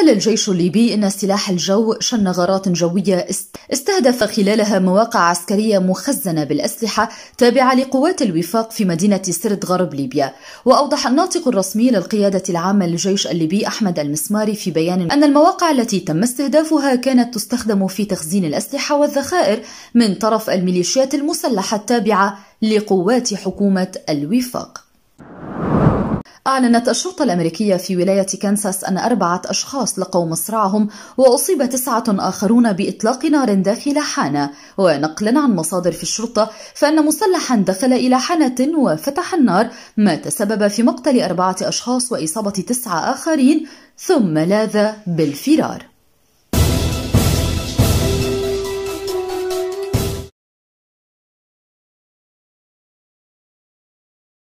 قال الجيش الليبي إن سلاح الجو شن غارات جوية استهدف خلالها مواقع عسكرية مخزنة بالأسلحة تابعة لقوات الوفاق في مدينة سرت غرب ليبيا وأوضح الناطق الرسمي للقيادة العامة للجيش الليبي أحمد المسماري في بيان أن المواقع التي تم استهدافها كانت تستخدم في تخزين الأسلحة والذخائر من طرف الميليشيات المسلحة التابعة لقوات حكومة الوفاق أعلنت الشرطة الأمريكية في ولاية كانساس أن أربعة أشخاص لقوا مصرعهم وأصيب تسعة آخرون بإطلاق نار داخل حانة ونقلا عن مصادر في الشرطة فأن مسلحا دخل إلى حانة وفتح النار ما تسبب في مقتل أربعة أشخاص وإصابة تسعة آخرين ثم لاذ بالفرار